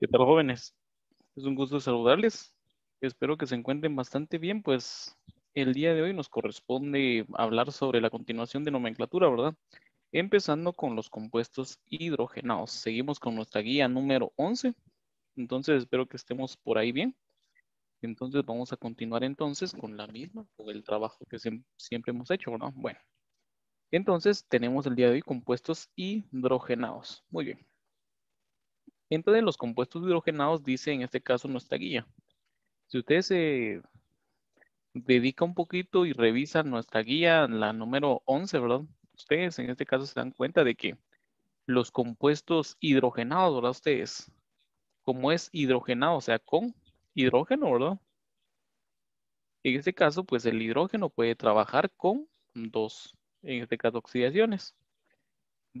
¿Qué tal, jóvenes? Es un gusto saludarles. Espero que se encuentren bastante bien, pues el día de hoy nos corresponde hablar sobre la continuación de nomenclatura, ¿verdad? Empezando con los compuestos hidrogenados. Seguimos con nuestra guía número 11. Entonces, espero que estemos por ahí bien. Entonces, vamos a continuar entonces con la misma, con el trabajo que siempre hemos hecho, ¿verdad? Bueno, entonces tenemos el día de hoy compuestos hidrogenados. Muy bien. Entonces, los compuestos hidrogenados dice en este caso nuestra guía. Si ustedes se dedica un poquito y revisan nuestra guía, la número 11, ¿verdad? Ustedes en este caso se dan cuenta de que los compuestos hidrogenados, ¿verdad? Ustedes, como es hidrogenado, o sea, con hidrógeno, ¿verdad? En este caso, pues el hidrógeno puede trabajar con dos, en este caso, oxidaciones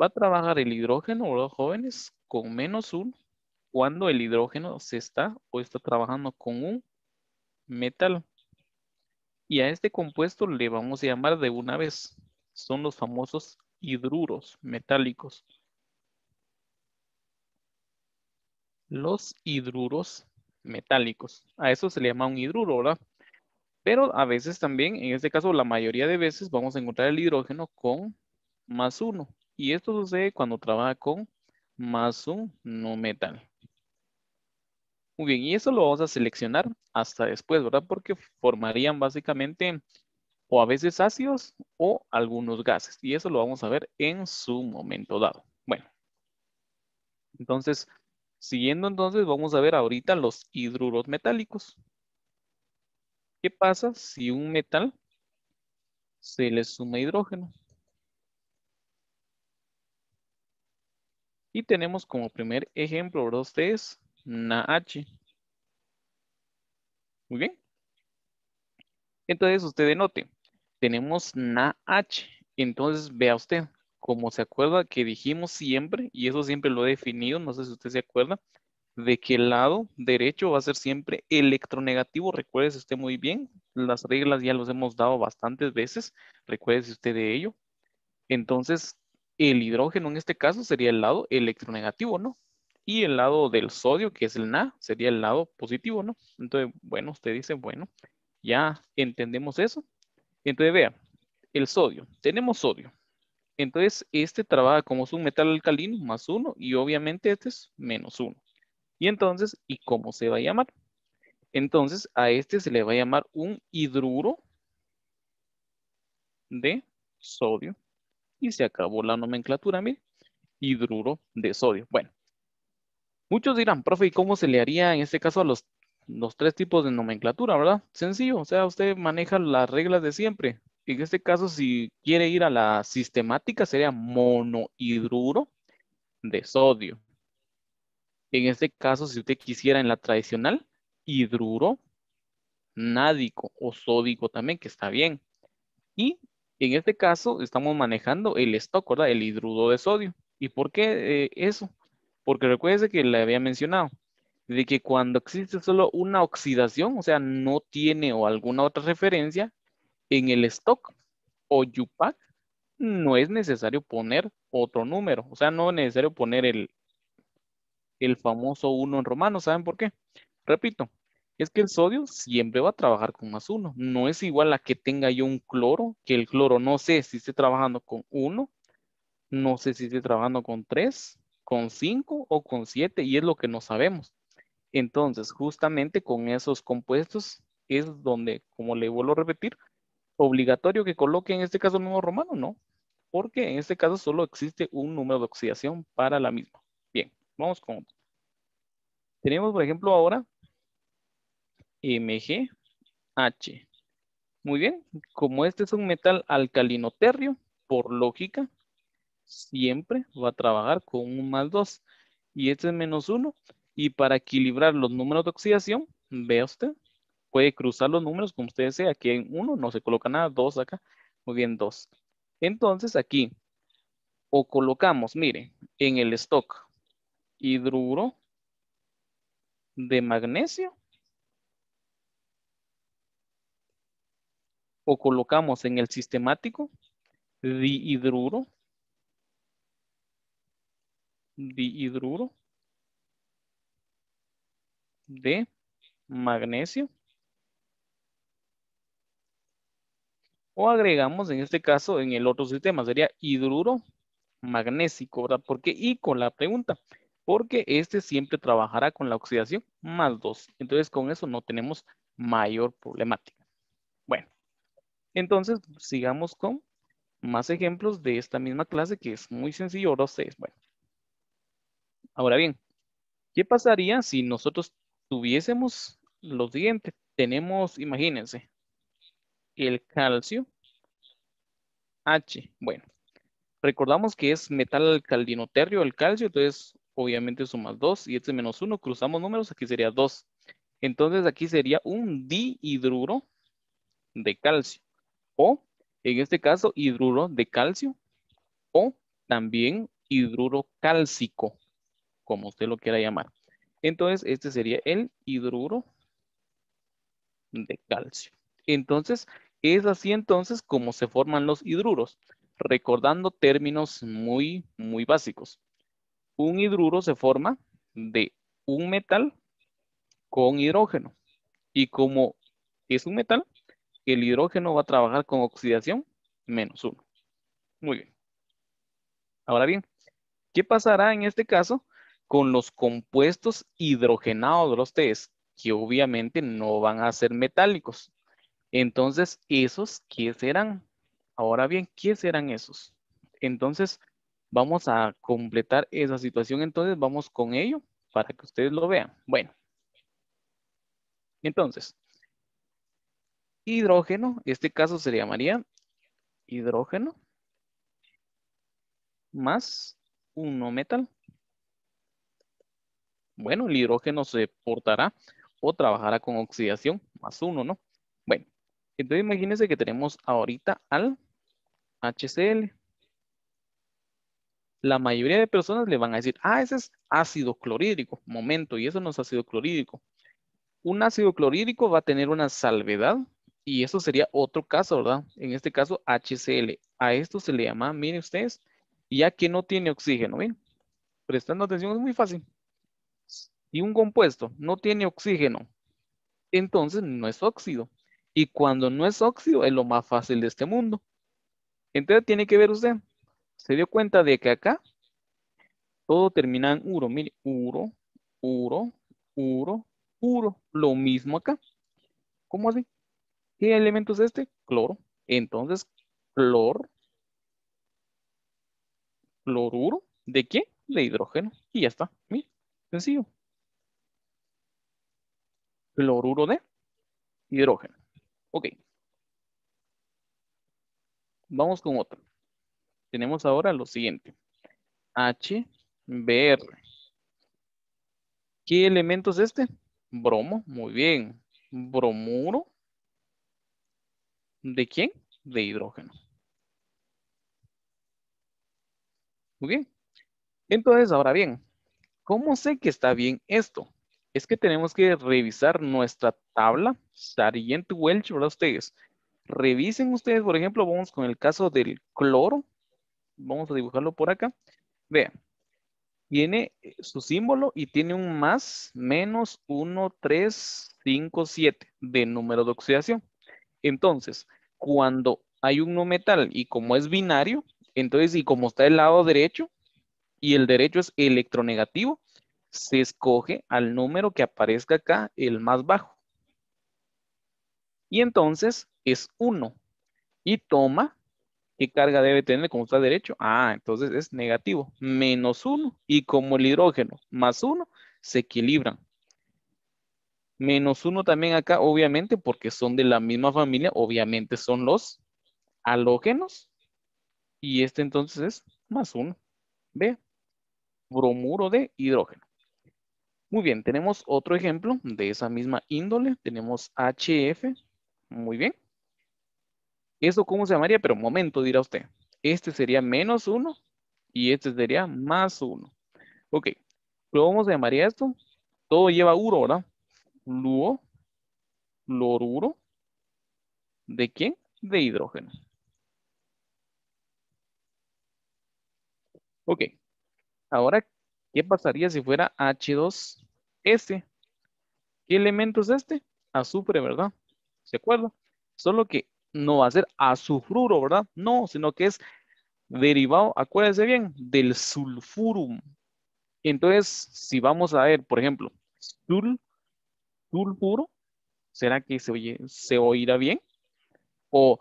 va a trabajar el hidrógeno jóvenes con menos uno cuando el hidrógeno se está o está trabajando con un metal. Y a este compuesto le vamos a llamar de una vez. Son los famosos hidruros metálicos. Los hidruros metálicos. A eso se le llama un hidruro, ¿verdad? Pero a veces también, en este caso, la mayoría de veces vamos a encontrar el hidrógeno con más uno. Y esto sucede cuando trabaja con más un no metal. Muy bien, y eso lo vamos a seleccionar hasta después, ¿verdad? Porque formarían básicamente o a veces ácidos o algunos gases. Y eso lo vamos a ver en su momento dado. Bueno, entonces, siguiendo entonces, vamos a ver ahorita los hidruros metálicos. ¿Qué pasa si un metal se le suma hidrógeno? Y tenemos como primer ejemplo, ¿verdad? Ustedes, NaH. Muy bien. Entonces, usted note, tenemos NaH. Entonces, vea usted, como se acuerda que dijimos siempre, y eso siempre lo he definido, no sé si usted se acuerda, de que el lado derecho va a ser siempre electronegativo. recuerde usted muy bien, las reglas ya los hemos dado bastantes veces. recuerde usted de ello. Entonces, el hidrógeno en este caso sería el lado electronegativo, ¿no? Y el lado del sodio, que es el Na, sería el lado positivo, ¿no? Entonces, bueno, usted dice, bueno, ya entendemos eso. Entonces, vea, el sodio, tenemos sodio. Entonces, este trabaja como es un metal alcalino, más uno, y obviamente este es menos uno. Y entonces, ¿y cómo se va a llamar? Entonces, a este se le va a llamar un hidruro de sodio y se acabó la nomenclatura, mire, hidruro de sodio. Bueno, muchos dirán, profe, ¿y cómo se le haría en este caso a los, los tres tipos de nomenclatura, verdad? Sencillo, o sea, usted maneja las reglas de siempre. En este caso, si quiere ir a la sistemática, sería monohidruro de sodio. En este caso, si usted quisiera en la tradicional, hidruro nádico o sódico también, que está bien. Y en este caso estamos manejando el stock, ¿verdad? El hidrudo de sodio. ¿Y por qué eh, eso? Porque recuérdense que le había mencionado de que cuando existe solo una oxidación, o sea, no tiene o alguna otra referencia, en el stock o UPAC no es necesario poner otro número. O sea, no es necesario poner el, el famoso 1 en romano. ¿Saben por qué? Repito, es que el sodio siempre va a trabajar con más uno. No es igual a que tenga yo un cloro, que el cloro no sé si esté trabajando con uno, no sé si esté trabajando con tres, con cinco o con siete, y es lo que no sabemos. Entonces, justamente con esos compuestos es donde, como le vuelvo a repetir, obligatorio que coloque en este caso el número romano, no, porque en este caso solo existe un número de oxidación para la misma. Bien, vamos con Tenemos, por ejemplo, ahora MgH. Muy bien, como este es un metal alcalinoterrio, por lógica, siempre va a trabajar con un más 2. Y este es menos 1. Y para equilibrar los números de oxidación, vea usted, puede cruzar los números como usted desea. Aquí hay 1, no se coloca nada, 2 acá. Muy bien, 2. Entonces aquí, o colocamos, mire, en el stock hidruro de magnesio o colocamos en el sistemático dihidruro, dihidruro de magnesio o agregamos en este caso en el otro sistema sería hidruro magnésico, ¿verdad? ¿Por qué? Y con la pregunta, porque este siempre trabajará con la oxidación más 2. Entonces con eso no tenemos mayor problemática. Entonces, sigamos con más ejemplos de esta misma clase que es muy sencillo, ahora 6. bueno. Ahora bien, ¿qué pasaría si nosotros tuviésemos los siguiente? Tenemos, imagínense, el calcio H. Bueno, recordamos que es metal alcalinoterio el calcio, entonces obviamente sumas 2 y este menos 1, cruzamos números, aquí sería 2. Entonces aquí sería un dihidruro de calcio o, en este caso, hidruro de calcio o también hidruro cálcico, como usted lo quiera llamar. Entonces, este sería el hidruro de calcio. Entonces, es así entonces como se forman los hidruros, recordando términos muy, muy básicos. Un hidruro se forma de un metal con hidrógeno. Y como es un metal, el hidrógeno va a trabajar con oxidación menos uno. Muy bien. Ahora bien, ¿qué pasará en este caso con los compuestos hidrogenados de los tés? Que obviamente no van a ser metálicos. Entonces, ¿esos qué serán? Ahora bien, ¿qué serán esos? Entonces, vamos a completar esa situación. Entonces, vamos con ello para que ustedes lo vean. Bueno. Entonces, hidrógeno, en este caso se llamaría hidrógeno más uno metal. Bueno, el hidrógeno se portará o trabajará con oxidación, más uno, ¿no? Bueno, entonces imagínense que tenemos ahorita al HCl. La mayoría de personas le van a decir, ah, ese es ácido clorhídrico. Momento, y eso no es ácido clorhídrico. Un ácido clorhídrico va a tener una salvedad y eso sería otro caso, ¿verdad? En este caso, HCl. A esto se le llama, miren ustedes, ya que no tiene oxígeno, ¿bien? Prestando atención, es muy fácil. Y un compuesto no tiene oxígeno, entonces no es óxido. Y cuando no es óxido, es lo más fácil de este mundo. Entonces tiene que ver usted, se dio cuenta de que acá todo termina en uro, miren. uro, uro, uro, uro, lo mismo acá. ¿Cómo así? ¿Qué elemento es este? Cloro. Entonces, clor, cloruro, ¿de qué? De hidrógeno. Y ya está. Mira, sencillo. Cloruro de hidrógeno. Ok. Vamos con otro. Tenemos ahora lo siguiente. HBr. ¿Qué elemento es este? Bromo. Muy bien. Bromuro ¿De quién? De hidrógeno. Muy Entonces, ahora bien, ¿cómo sé que está bien esto? Es que tenemos que revisar nuestra tabla Sargent Welch, ¿verdad? Ustedes. Revisen ustedes, por ejemplo, vamos con el caso del cloro. Vamos a dibujarlo por acá. Vean, tiene eh, su símbolo y tiene un más, menos 1, 3, 5, 7 de número de oxidación. Entonces, cuando hay un no metal y como es binario, entonces y como está el lado derecho y el derecho es electronegativo, se escoge al número que aparezca acá, el más bajo. Y entonces es 1. Y toma, ¿qué carga debe tener como está derecho? Ah, entonces es negativo, menos 1. Y como el hidrógeno más 1, se equilibran. Menos uno también acá, obviamente, porque son de la misma familia, obviamente son los halógenos. Y este entonces es más uno de bromuro de hidrógeno. Muy bien, tenemos otro ejemplo de esa misma índole. Tenemos HF. Muy bien. ¿Eso cómo se llamaría? Pero momento, dirá usted. Este sería menos uno y este sería más uno. Ok, ¿cómo se llamaría esto? Todo lleva uno, ¿verdad? fluo, loruro, ¿de quién? De hidrógeno. Ok, ahora, ¿qué pasaría si fuera H2S? ¿Qué elemento es este? Azufre, ¿verdad? ¿Se acuerda? Solo que no va a ser azufruro, ¿verdad? No, sino que es derivado, acuérdense bien, del sulfurum. Entonces, si vamos a ver, por ejemplo, sulfurum sulfuro, ¿será que se, oirá bien? O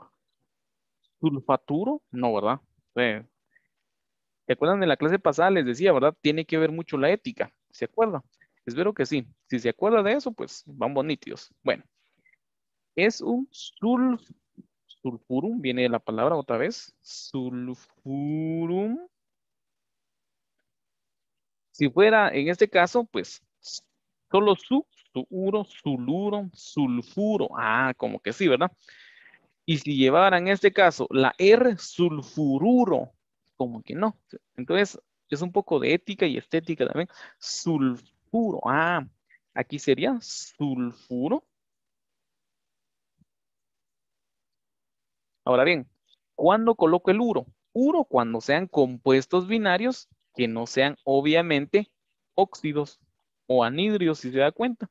sulfaturo, no, ¿verdad? ¿Se acuerdan de la clase pasada? Les decía, ¿verdad? Tiene que ver mucho la ética, ¿se acuerdan? Espero que sí. Si se acuerda de eso, pues van bonitos. Bueno, es un sulf, sulfurum, viene de la palabra otra vez, sulfurum. Si fuera en este caso, pues solo su Uro, suluro, sulfuro. Ah, como que sí, ¿verdad? Y si llevara en este caso la R, sulfururo, como que no. Entonces, es un poco de ética y estética también. Sulfuro. Ah, aquí sería sulfuro. Ahora bien, ¿cuándo coloco el uro? Uro cuando sean compuestos binarios que no sean obviamente óxidos o anhídridos, si se da cuenta.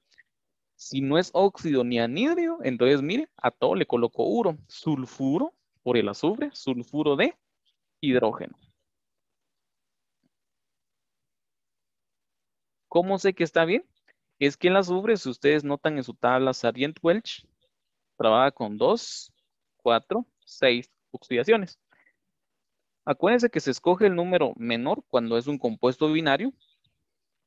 Si no es óxido ni anhídrido, entonces mire, a todo le coloco uro, sulfuro por el azufre, sulfuro de hidrógeno. ¿Cómo sé que está bien? Es que el azufre, si ustedes notan en su tabla Sargent-Welch, trabaja con 2, 4, 6 oxidaciones. Acuérdense que se escoge el número menor cuando es un compuesto binario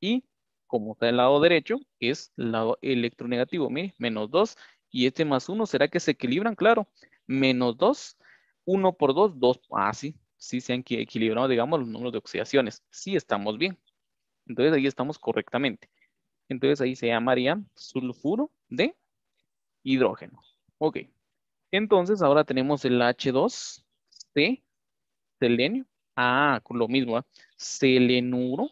y como está el lado derecho, es el lado electronegativo. Mire, menos 2 y este más 1, ¿será que se equilibran? Claro, menos 2, 1 por 2, 2. Ah, sí, sí se han equilibrado, digamos, los números de oxidaciones. Sí estamos bien. Entonces ahí estamos correctamente. Entonces ahí se llamaría sulfuro de hidrógeno. Ok. Entonces ahora tenemos el H2, C, selenio. Ah, lo mismo, ¿ah? selenuro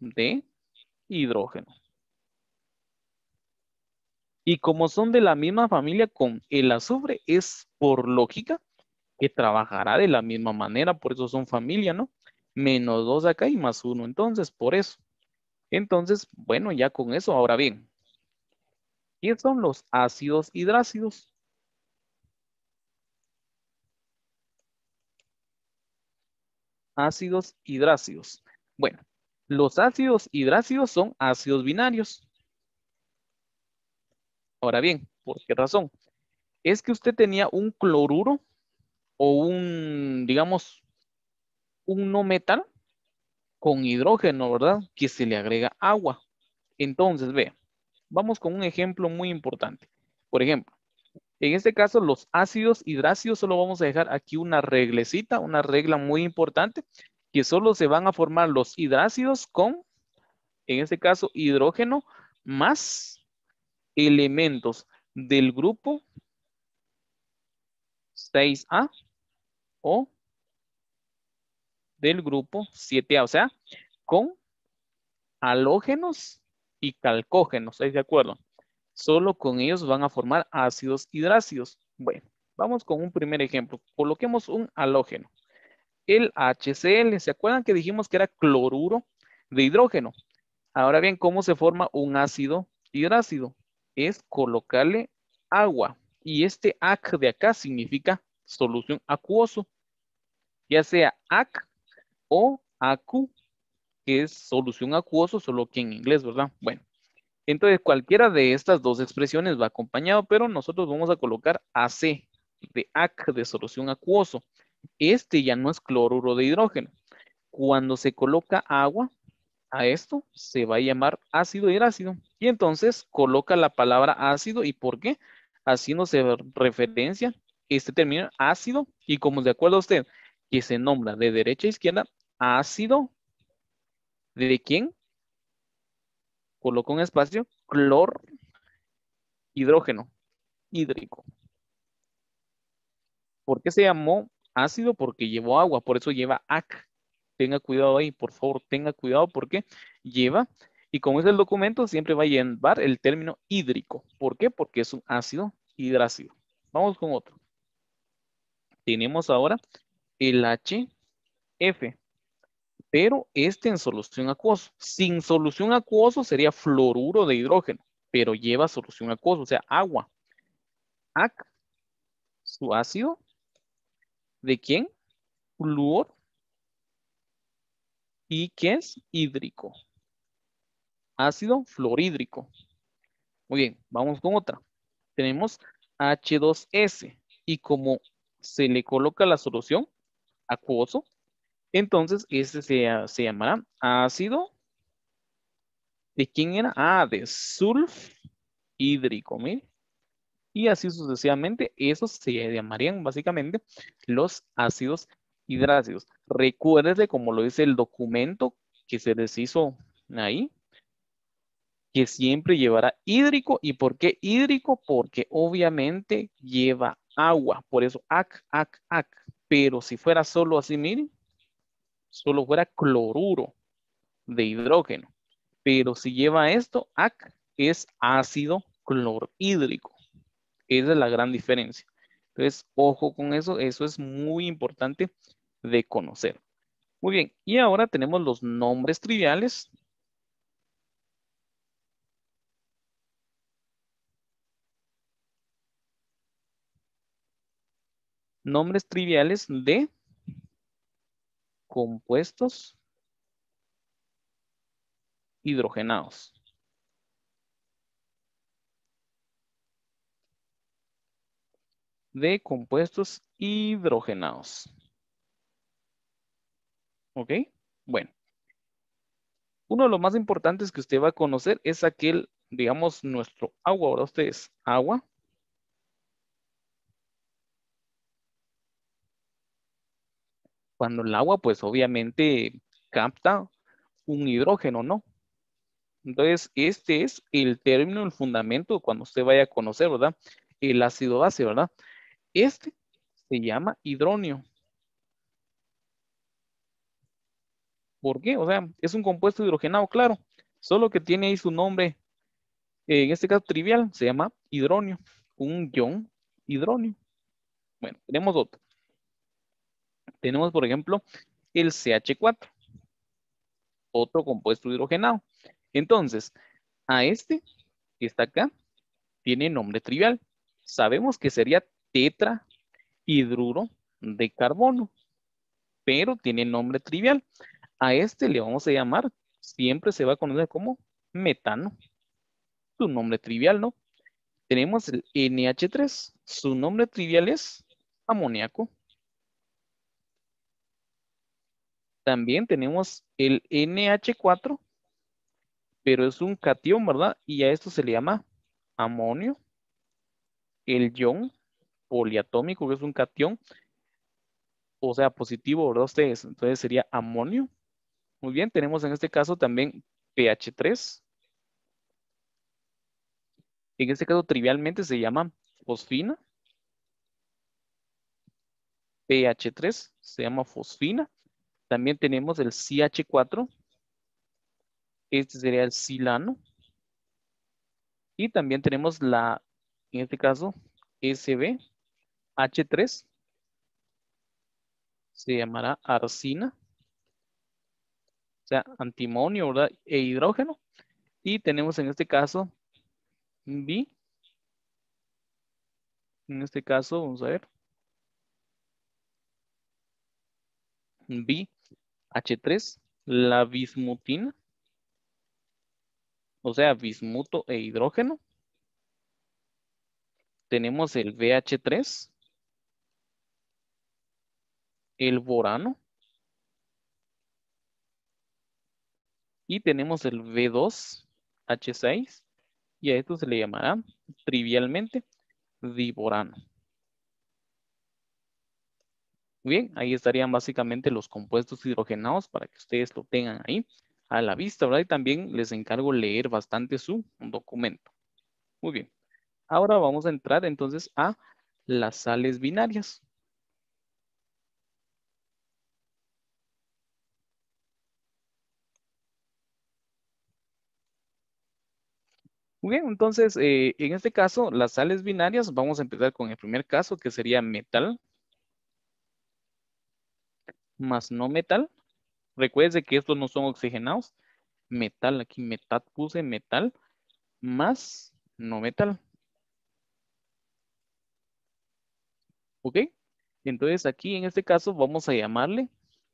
de hidrógeno. Y como son de la misma familia con el azufre, es por lógica que trabajará de la misma manera, por eso son familia, ¿no? Menos dos acá y más uno, entonces, por eso. Entonces, bueno, ya con eso, ahora bien, ¿qué son los ácidos hidrácidos? Ácidos hidrácidos. Bueno, los ácidos hidrácidos son ácidos binarios. Ahora bien, ¿por qué razón? Es que usted tenía un cloruro o un, digamos, un no metal con hidrógeno, ¿verdad? Que se le agrega agua. Entonces, ve. vamos con un ejemplo muy importante. Por ejemplo, en este caso, los ácidos hidrácidos solo vamos a dejar aquí una reglecita, una regla muy importante que solo se van a formar los hidrácidos con, en este caso, hidrógeno más elementos del grupo 6A o del grupo 7A, o sea, con halógenos y calcógenos, ¿estáis de acuerdo? Solo con ellos van a formar ácidos hidrácidos. Bueno, vamos con un primer ejemplo. Coloquemos un halógeno el HCl. ¿Se acuerdan que dijimos que era cloruro de hidrógeno? Ahora bien, ¿cómo se forma un ácido hidrácido? Es colocarle agua. Y este AC de acá significa solución acuoso. Ya sea AC o ACU, que es solución acuoso, solo que en inglés, ¿verdad? Bueno, entonces cualquiera de estas dos expresiones va acompañado, pero nosotros vamos a colocar AC de AC de solución acuoso. Este ya no es cloruro de hidrógeno. Cuando se coloca agua a esto, se va a llamar ácido hidrácido. Y entonces coloca la palabra ácido. ¿Y por qué? Así se referencia este término ácido. Y como de acuerdo a usted, que se nombra de derecha a izquierda, ácido. ¿De quién? coloca un espacio, clor, hidrógeno, hídrico. ¿Por qué se llamó ácido porque llevó agua, por eso lleva AC. Tenga cuidado ahí, por favor, tenga cuidado porque lleva, y como es el documento, siempre va a llevar el término hídrico. ¿Por qué? Porque es un ácido hidrácido. Vamos con otro. Tenemos ahora el HF, pero este en solución acuoso. Sin solución acuoso sería fluoruro de hidrógeno, pero lleva solución acuosa, o sea, agua. AC, su ácido, ¿De quién? Fluor. ¿Y qué es? Hídrico. Ácido fluorhídrico. Muy bien, vamos con otra. Tenemos H2S y como se le coloca la solución acuoso, entonces ese se, se llamará ácido. ¿De quién era? Ah, de sulfhídrico, miren y así sucesivamente, esos se llamarían básicamente los ácidos hidrácidos. Recuérdese, como lo dice el documento que se deshizo ahí, que siempre llevará hídrico. ¿Y por qué hídrico? Porque obviamente lleva agua. Por eso, ac, ac, ac. Pero si fuera solo así, miren, solo fuera cloruro de hidrógeno. Pero si lleva esto, ac, es ácido clorhídrico. Esa es la gran diferencia. Entonces, ojo con eso, eso es muy importante de conocer. Muy bien, y ahora tenemos los nombres triviales. Nombres triviales de compuestos hidrogenados. de compuestos hidrogenados. ¿Ok? Bueno. Uno de los más importantes que usted va a conocer es aquel, digamos, nuestro agua. Ahora Es agua. Cuando el agua, pues obviamente capta un hidrógeno, ¿no? Entonces, este es el término, el fundamento cuando usted vaya a conocer, ¿verdad? El ácido base, ¿verdad? Este se llama hidronio. ¿Por qué? O sea, es un compuesto hidrogenado, claro. Solo que tiene ahí su nombre, eh, en este caso trivial, se llama hidronio. Un ion hidronio. Bueno, tenemos otro. Tenemos, por ejemplo, el CH4. Otro compuesto hidrogenado. Entonces, a este que está acá, tiene nombre trivial. Sabemos que sería tetrahidruro de carbono, pero tiene nombre trivial. A este le vamos a llamar, siempre se va a conocer como metano. Su nombre trivial, ¿no? Tenemos el NH3, su nombre trivial es amoníaco. También tenemos el NH4, pero es un catión, ¿verdad? Y a esto se le llama amonio. El ion poliatómico, que es un cation, o sea, positivo, ¿verdad? entonces sería amonio. Muy bien, tenemos en este caso también pH3. En este caso, trivialmente se llama fosfina. pH3 se llama fosfina. También tenemos el CH4. Este sería el silano. Y también tenemos la, en este caso, SB, H3 se llamará arsina, o sea, antimonio, ¿verdad? E hidrógeno. Y tenemos en este caso B. En este caso, vamos a ver. BH3, la bismutina, o sea, bismuto e hidrógeno. Tenemos el BH3, el borano. Y tenemos el B2H6 y a esto se le llamará trivialmente diborano. Bien, ahí estarían básicamente los compuestos hidrogenados para que ustedes lo tengan ahí a la vista, ¿verdad? Y también les encargo leer bastante su documento. Muy bien. Ahora vamos a entrar entonces a las sales binarias. entonces, eh, en este caso, las sales binarias, vamos a empezar con el primer caso, que sería metal más no metal. Recuerde que estos no son oxigenados. Metal, aquí metad puse, metal más no metal. ¿Ok? Entonces aquí en este caso vamos a llamarle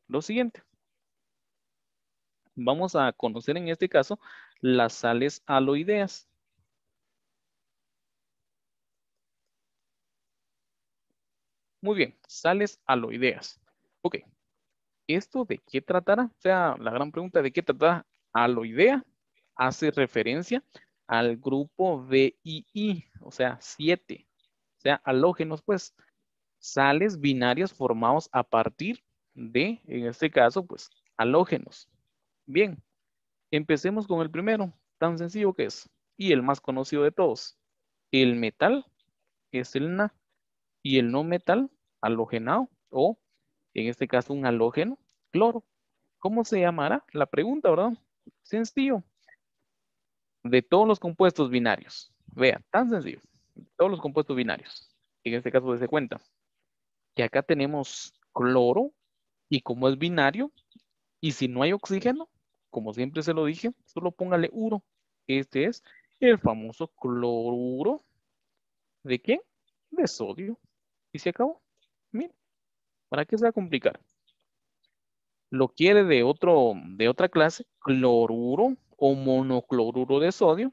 lo siguiente. Vamos a conocer en este caso las sales aloideas. Muy bien, sales aloideas. Ok, ¿esto de qué tratará? O sea, la gran pregunta de qué tratará a hace referencia al grupo BII, o sea, 7, o sea, halógenos, pues, sales binarios formados a partir de, en este caso, pues, halógenos. Bien, empecemos con el primero, tan sencillo que es, y el más conocido de todos, el metal es el Na y el no metal halogenado o en este caso un halógeno, cloro. ¿Cómo se llamará? La pregunta, ¿verdad? Sencillo. De todos los compuestos binarios. vea tan sencillo. todos los compuestos binarios. En este caso, se cuenta que acá tenemos cloro y como es binario y si no hay oxígeno, como siempre se lo dije, solo póngale uno. Este es el famoso cloruro. ¿De quién? De sodio. Y se acabó. Mira, ¿para qué se va a complicar? Lo quiere de, otro, de otra clase, cloruro o monocloruro de sodio,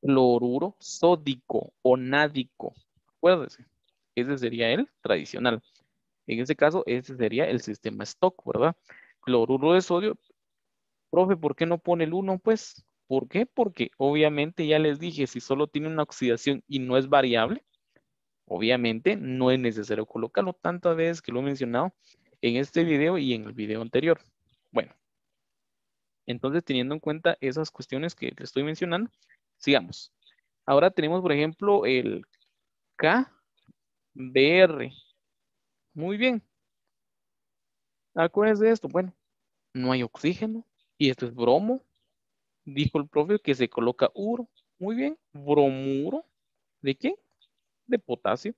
cloruro sódico o nádico. Acuérdense, ese sería el tradicional. En ese caso, ese sería el sistema stock, ¿verdad? Cloruro de sodio. Profe, ¿por qué no pone el 1? Pues, ¿por qué? Porque obviamente ya les dije, si solo tiene una oxidación y no es variable, Obviamente no es necesario colocarlo tantas veces que lo he mencionado en este video y en el video anterior. Bueno, entonces teniendo en cuenta esas cuestiones que te estoy mencionando, sigamos. Ahora tenemos, por ejemplo, el KBR. Muy bien. Acuérdense de esto. Bueno, no hay oxígeno y esto es bromo. Dijo el profe que se coloca uro. Muy bien. Bromuro. ¿De quién? de potasio.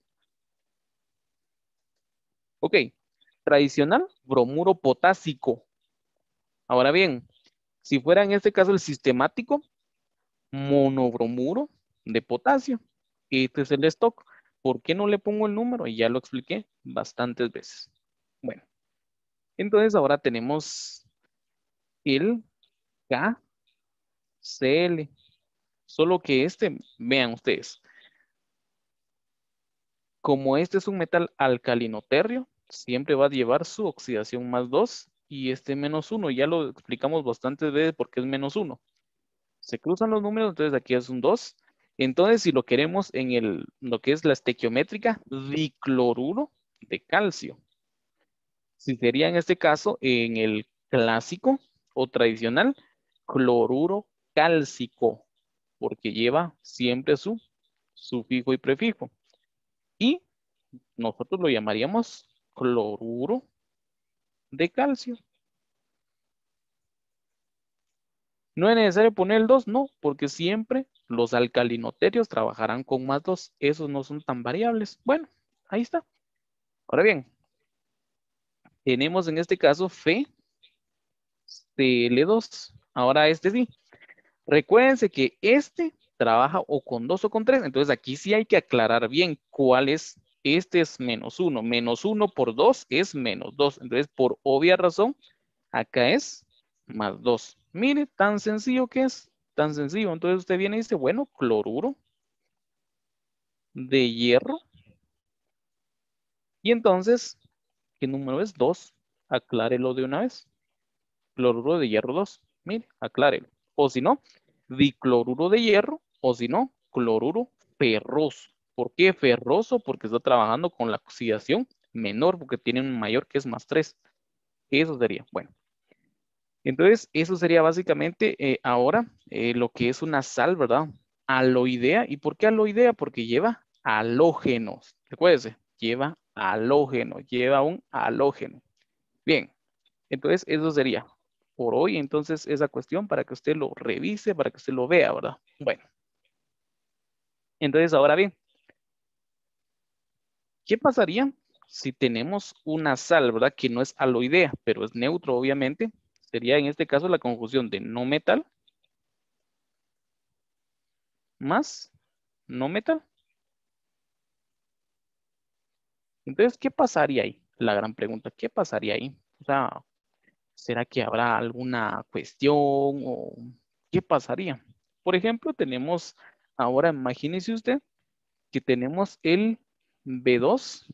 Ok, tradicional bromuro potásico. Ahora bien, si fuera en este caso el sistemático, monobromuro de potasio. Este es el stock. ¿Por qué no le pongo el número? Y ya lo expliqué bastantes veces. Bueno, entonces ahora tenemos el KCl. Solo que este, vean ustedes, como este es un metal alcalinoterrio, siempre va a llevar su oxidación más 2 y este menos 1. Ya lo explicamos bastantes veces porque es menos 1. Se cruzan los números, entonces aquí es un 2. Entonces, si lo queremos en el, lo que es la estequiométrica, dicloruro de calcio. Si sería en este caso, en el clásico o tradicional, cloruro cálcico, porque lleva siempre su sufijo y prefijo nosotros lo llamaríamos cloruro de calcio. ¿No es necesario poner el 2? No, porque siempre los alcalinoterios trabajarán con más 2. Esos no son tan variables. Bueno, ahí está. Ahora bien, tenemos en este caso Fe, Cl2. Ahora este sí. Recuérdense que este trabaja o con 2 o con 3. Entonces aquí sí hay que aclarar bien cuál es este es menos 1. Menos 1 por 2 es menos 2. Entonces, por obvia razón, acá es más 2. Mire, tan sencillo que es. Tan sencillo. Entonces, usted viene y dice, bueno, cloruro de hierro. Y entonces, ¿qué número es? 2. Aclárelo de una vez. Cloruro de hierro 2. Mire, aclárelo. O si no, dicloruro de hierro. O si no, cloruro perroso. ¿Por qué ferroso? Porque está trabajando con la oxidación menor, porque tiene un mayor que es más 3. Eso sería, bueno. Entonces, eso sería básicamente eh, ahora eh, lo que es una sal, ¿verdad? Aloidea. ¿Y por qué aloidea? Porque lleva halógenos. Recuérdense, lleva halógeno, lleva un halógeno. Bien, entonces eso sería por hoy, entonces esa cuestión para que usted lo revise, para que usted lo vea, ¿verdad? Bueno. Entonces, ahora bien, ¿Qué pasaría si tenemos una sal, verdad? Que no es aloidea, pero es neutro, obviamente. Sería en este caso la conjunción de no metal más no metal. Entonces, ¿qué pasaría ahí? La gran pregunta, ¿qué pasaría ahí? O sea, ¿será que habrá alguna cuestión o qué pasaría? Por ejemplo, tenemos ahora, imagínese usted que tenemos el B2,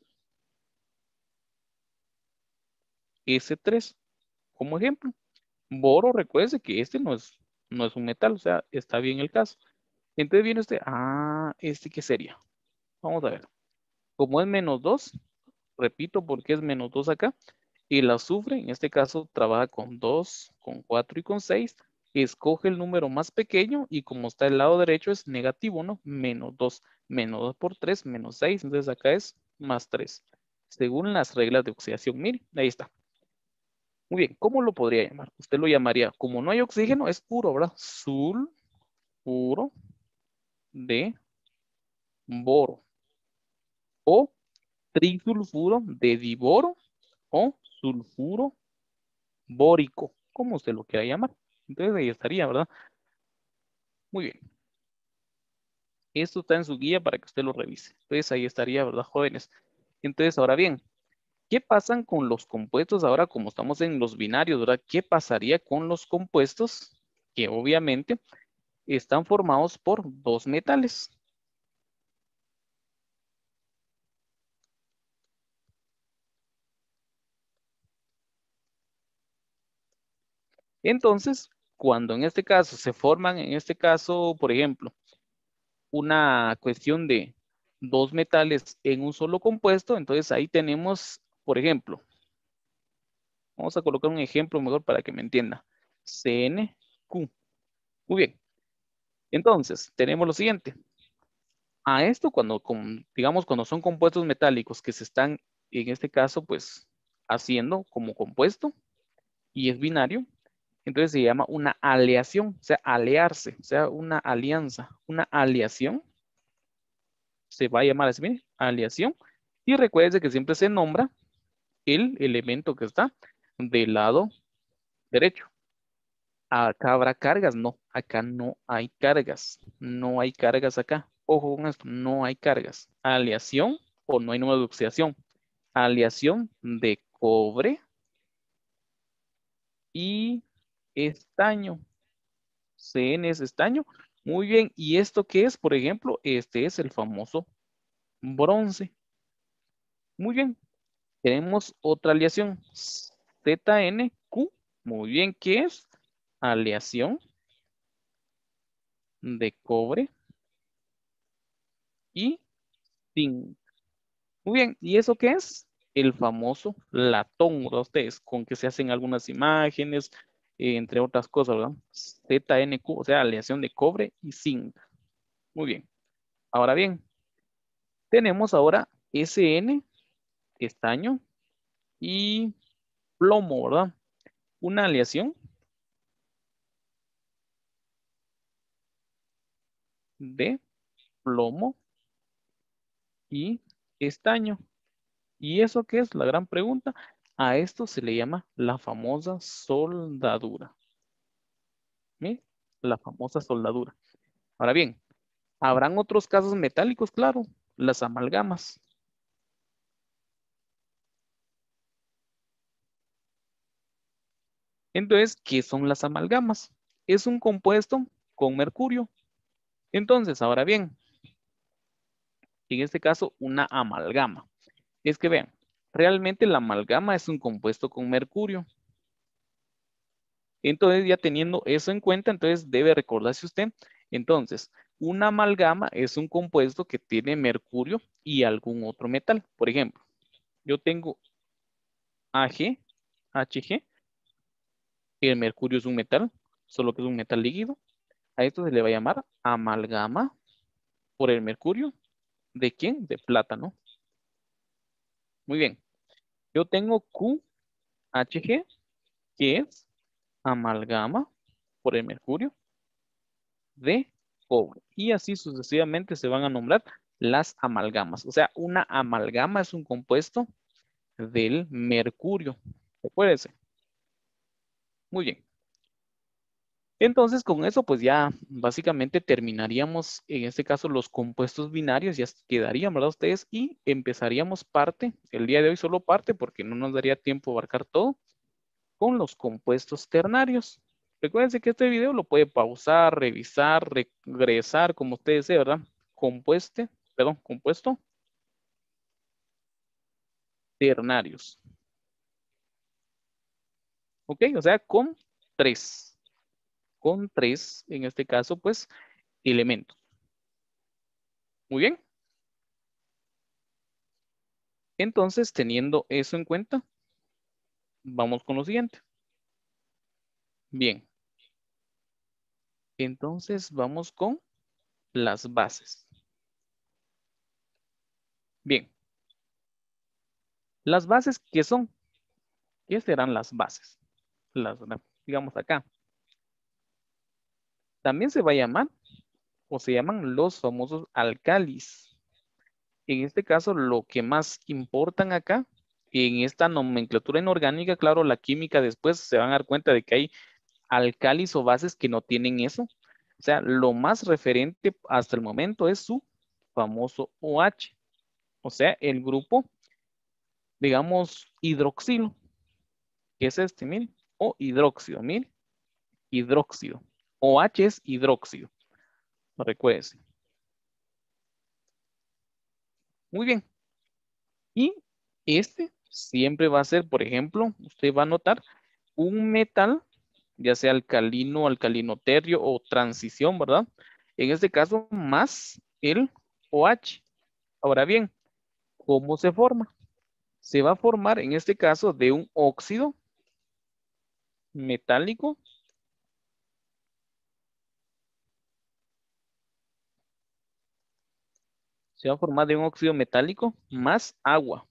S3. Como ejemplo, boro, recuérdese que este no es, no es un metal, o sea, está bien el caso. Entonces viene este, ah, este que sería. Vamos a ver. Como es menos 2, repito porque es menos 2 acá, y el azufre, en este caso, trabaja con 2, con 4 y con 6, escoge el número más pequeño y como está el lado derecho es negativo, ¿no? Menos 2, menos 2 por 3, menos 6, entonces acá es más 3, según las reglas de oxidación. Miren, ahí está. Muy bien, ¿cómo lo podría llamar? Usted lo llamaría, como no hay oxígeno, es puro, ¿verdad? Sul, puro de boro. O trisulfuro de diboro o sulfuro bórico, como usted lo quiera llamar. Entonces ahí estaría, ¿verdad? Muy bien. Esto está en su guía para que usted lo revise. Entonces ahí estaría, ¿verdad, jóvenes? Entonces, ahora bien, ¿qué pasan con los compuestos? Ahora, como estamos en los binarios, ¿verdad? ¿Qué pasaría con los compuestos que obviamente están formados por dos metales? Entonces, cuando en este caso se forman, en este caso, por ejemplo, una cuestión de dos metales en un solo compuesto, entonces ahí tenemos, por ejemplo, vamos a colocar un ejemplo mejor para que me entienda, CNQ. Muy bien. Entonces, tenemos lo siguiente. A esto, cuando, digamos, cuando son compuestos metálicos que se están, en este caso, pues, haciendo como compuesto y es binario, entonces se llama una aleación, o sea, alearse, o sea, una alianza. Una aleación se va a llamar así, miren, aleación. Y recuerden que siempre se nombra el elemento que está del lado derecho. Acá habrá cargas, no, acá no hay cargas, no hay cargas acá. Ojo con esto, no hay cargas. Aleación o no hay número de oxidación. Aleación de cobre y estaño. CN es estaño. Muy bien. ¿Y esto qué es? Por ejemplo, este es el famoso bronce. Muy bien. Tenemos otra aleación. ZNQ. Muy bien. ¿Qué es? Aleación de cobre y zinc. Muy bien. ¿Y eso qué es? El famoso latón, Ustedes con que se hacen algunas imágenes, eh, entre otras cosas, ¿verdad? ZNQ, o sea, aleación de cobre y zinc. Muy bien. Ahora bien, tenemos ahora SN, estaño y plomo, ¿verdad? Una aleación de plomo y estaño. ¿Y eso qué es? La gran pregunta. A esto se le llama la famosa soldadura. me La famosa soldadura. Ahora bien, habrán otros casos metálicos, claro, las amalgamas. Entonces, ¿qué son las amalgamas? Es un compuesto con mercurio. Entonces, ahora bien, en este caso, una amalgama. Es que vean, realmente la amalgama es un compuesto con mercurio. Entonces, ya teniendo eso en cuenta, entonces debe recordarse usted. Entonces, una amalgama es un compuesto que tiene mercurio y algún otro metal. Por ejemplo, yo tengo AG, HG, el mercurio es un metal, solo que es un metal líquido. A esto se le va a llamar amalgama por el mercurio. ¿De quién? De plátano. Muy bien. Yo tengo QHG, que es amalgama por el mercurio de cobre. Y así sucesivamente se van a nombrar las amalgamas. O sea, una amalgama es un compuesto del mercurio. Recuérdense. Muy bien. Entonces, con eso, pues ya básicamente terminaríamos, en este caso, los compuestos binarios, ya quedarían, ¿verdad? Ustedes, y empezaríamos parte, el día de hoy solo parte, porque no nos daría tiempo abarcar todo, con los compuestos ternarios. Recuerden que este video lo puede pausar, revisar, regresar, como ustedes deseen, ¿verdad? Compueste, perdón, compuesto. Ternarios. ¿Ok? O sea, con tres con tres, en este caso, pues, elementos. Muy bien. Entonces, teniendo eso en cuenta, vamos con lo siguiente. Bien. Entonces, vamos con las bases. Bien. Las bases, ¿qué son? Estas serán las bases? Las, digamos acá. También se va a llamar o se llaman los famosos alcalis. En este caso, lo que más importan acá, en esta nomenclatura inorgánica, claro, la química después se van a dar cuenta de que hay alcalis o bases que no tienen eso. O sea, lo más referente hasta el momento es su famoso OH. O sea, el grupo, digamos, hidroxilo, que es este, miren, o hidróxido, miren, hidróxido. OH es hidróxido. recuerden. Muy bien. Y este siempre va a ser, por ejemplo, usted va a notar un metal, ya sea alcalino, alcalinoterrio o transición, ¿verdad? En este caso, más el OH. Ahora bien, ¿cómo se forma? Se va a formar, en este caso, de un óxido metálico se va a formar de un óxido metálico más agua.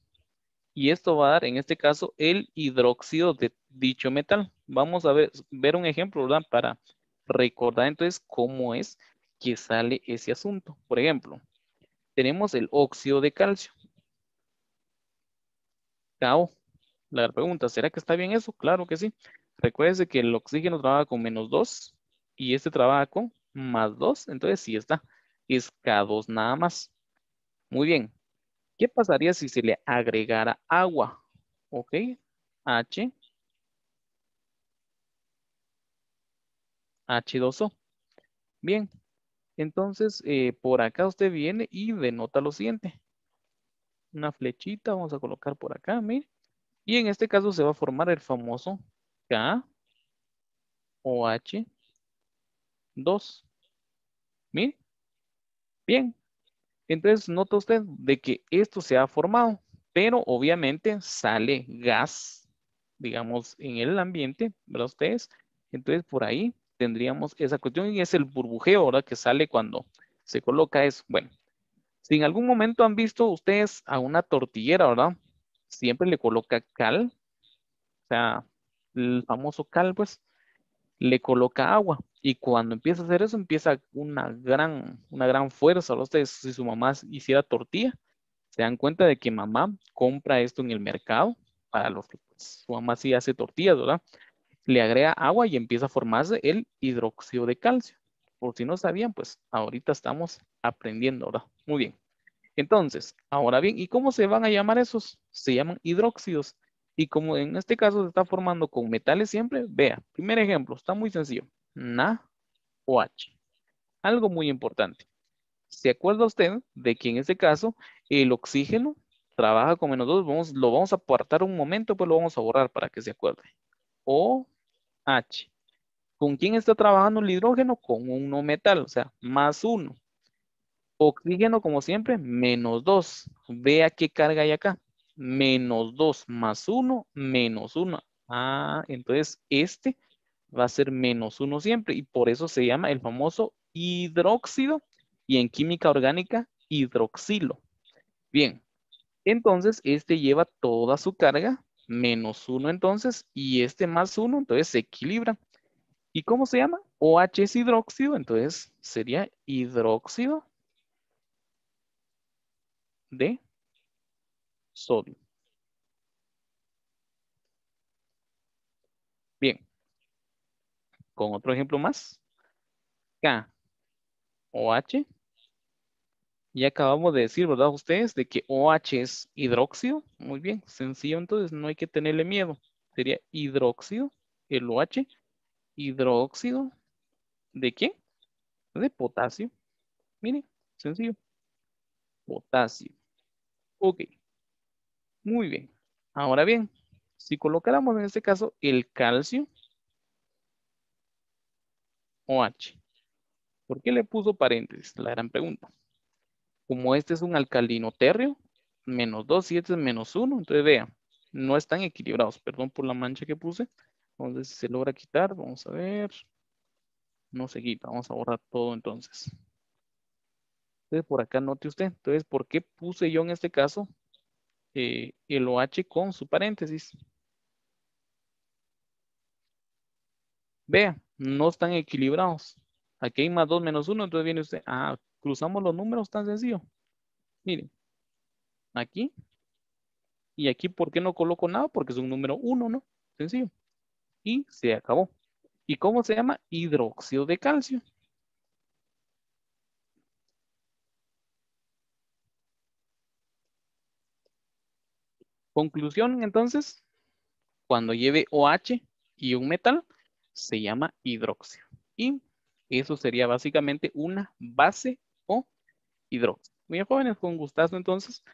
Y esto va a dar, en este caso, el hidróxido de dicho metal. Vamos a ver, un ejemplo, ¿verdad? Para recordar entonces cómo es que sale ese asunto. Por ejemplo, tenemos el óxido de calcio. Cao, la pregunta, ¿será que está bien eso? Claro que sí. Recuerde que el oxígeno trabaja con menos 2 y este trabaja con más 2, entonces sí está. Es K2 nada más. Muy bien. ¿Qué pasaría si se le agregara agua? Ok. H. H2O. Bien. Entonces, eh, por acá usted viene y denota lo siguiente. Una flechita vamos a colocar por acá, mire. Y en este caso se va a formar el famoso K OH 2. Mire. Bien, entonces nota usted de que esto se ha formado, pero obviamente sale gas, digamos, en el ambiente, ¿verdad ustedes? Entonces por ahí tendríamos esa cuestión y es el burbujeo, ¿verdad? Que sale cuando se coloca eso. Bueno, si en algún momento han visto ustedes a una tortillera, ¿verdad? Siempre le coloca cal, o sea, el famoso cal, pues, le coloca agua. Y cuando empieza a hacer eso, empieza una gran, una gran fuerza. Ustedes, si su mamá hiciera tortilla, se dan cuenta de que mamá compra esto en el mercado para los que pues, su mamá sí hace tortillas, ¿verdad? Le agrega agua y empieza a formarse el hidróxido de calcio. Por si no sabían, pues ahorita estamos aprendiendo, ¿verdad? Muy bien. Entonces, ahora bien, ¿y cómo se van a llamar esos? Se llaman hidróxidos. Y como en este caso se está formando con metales siempre, vea, primer ejemplo, está muy sencillo na o h. Algo muy importante. ¿Se acuerda usted de que en este caso el oxígeno trabaja con menos 2? Vamos, lo vamos a apartar un momento, pues lo vamos a borrar para que se acuerde. O H. ¿Con quién está trabajando el hidrógeno? Con un no metal, o sea, más 1. Oxígeno, como siempre, menos 2. Vea qué carga hay acá. Menos 2 más 1, menos 1. Ah, entonces este va a ser menos uno siempre y por eso se llama el famoso hidróxido y en química orgánica hidroxilo. Bien, entonces este lleva toda su carga, menos uno entonces, y este más uno, entonces se equilibra. ¿Y cómo se llama? OH es hidróxido, entonces sería hidróxido de sodio. con otro ejemplo más. K OH. Ya acabamos de decir, ¿verdad? Ustedes de que OH es hidróxido. Muy bien, sencillo entonces, no hay que tenerle miedo. Sería hidróxido, el OH. Hidróxido, ¿de qué? De potasio. Miren, sencillo. Potasio. Ok. Muy bien. Ahora bien, si colocáramos en este caso el calcio, OH. ¿Por qué le puso paréntesis? La gran pregunta. Como este es un alcalino térreo, menos 2 y este es menos 1, entonces vea, no están equilibrados. Perdón por la mancha que puse. Entonces, si se logra quitar, vamos a ver. No se quita, vamos a borrar todo entonces. Entonces, por acá note usted. Entonces, ¿por qué puse yo en este caso eh, el OH con su paréntesis? Vea, no están equilibrados. Aquí hay más 2 menos 1, entonces viene usted, ah, cruzamos los números tan sencillo. Miren, aquí y aquí, ¿por qué no coloco nada? Porque es un número 1, ¿no? Sencillo. Y se acabó. ¿Y cómo se llama? Hidróxido de calcio. Conclusión, entonces, cuando lleve OH y un metal, se llama hidróxido. Y eso sería básicamente una base o hidróxido. Muy bien, jóvenes, con gustazo entonces